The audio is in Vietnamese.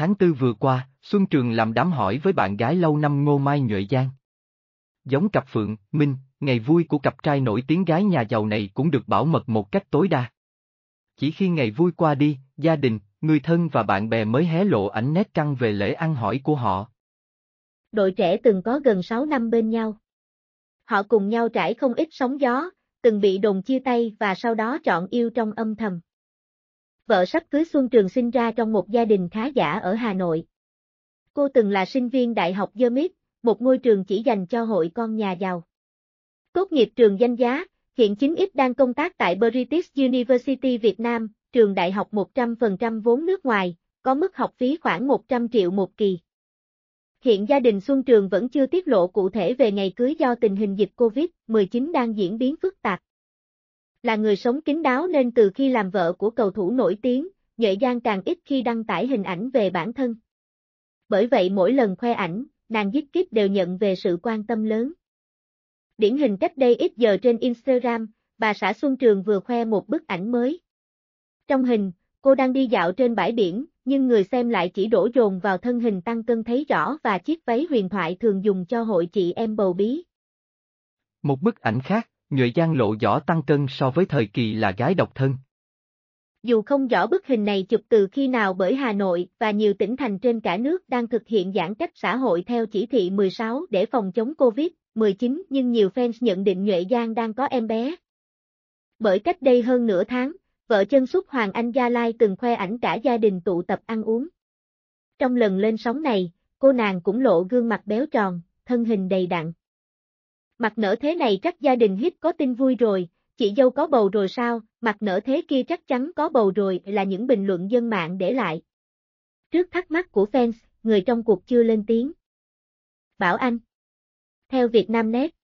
Tháng tư vừa qua, Xuân Trường làm đám hỏi với bạn gái lâu năm Ngô Mai Nhuệ Giang. Giống cặp Phượng, Minh, ngày vui của cặp trai nổi tiếng gái nhà giàu này cũng được bảo mật một cách tối đa. Chỉ khi ngày vui qua đi, gia đình, người thân và bạn bè mới hé lộ ảnh nét căng về lễ ăn hỏi của họ. Đội trẻ từng có gần 6 năm bên nhau. Họ cùng nhau trải không ít sóng gió, từng bị đồn chia tay và sau đó chọn yêu trong âm thầm vợ sắp cưới Xuân Trường sinh ra trong một gia đình khá giả ở Hà Nội. Cô từng là sinh viên Đại học Dơ Miết, một ngôi trường chỉ dành cho hội con nhà giàu. Tốt nghiệp trường danh giá, hiện chính ít đang công tác tại British University Việt Nam, trường đại học 100% vốn nước ngoài, có mức học phí khoảng 100 triệu một kỳ. Hiện gia đình Xuân Trường vẫn chưa tiết lộ cụ thể về ngày cưới do tình hình dịch COVID-19 đang diễn biến phức tạp. Là người sống kín đáo nên từ khi làm vợ của cầu thủ nổi tiếng, Nhuệ Giang càng ít khi đăng tải hình ảnh về bản thân. Bởi vậy mỗi lần khoe ảnh, nàng giết kiếp đều nhận về sự quan tâm lớn. Điển hình cách đây ít giờ trên Instagram, bà xã Xuân Trường vừa khoe một bức ảnh mới. Trong hình, cô đang đi dạo trên bãi biển, nhưng người xem lại chỉ đổ dồn vào thân hình tăng cân thấy rõ và chiếc váy huyền thoại thường dùng cho hội chị em bầu bí. Một bức ảnh khác, Nhuệ Giang lộ rõ tăng cân so với thời kỳ là gái độc thân. Dù không rõ bức hình này chụp từ khi nào bởi Hà Nội và nhiều tỉnh thành trên cả nước đang thực hiện giãn cách xã hội theo chỉ thị 16 để phòng chống Covid-19 nhưng nhiều fans nhận định Nhuệ Giang đang có em bé. Bởi cách đây hơn nửa tháng, vợ chân xúc Hoàng Anh Gia Lai từng khoe ảnh cả gia đình tụ tập ăn uống. Trong lần lên sóng này, cô nàng cũng lộ gương mặt béo tròn, thân hình đầy đặn mặt nở thế này chắc gia đình hít có tin vui rồi, chị dâu có bầu rồi sao, mặt nở thế kia chắc chắn có bầu rồi là những bình luận dân mạng để lại. Trước thắc mắc của fans, người trong cuộc chưa lên tiếng. Bảo Anh Theo Việt Nam Net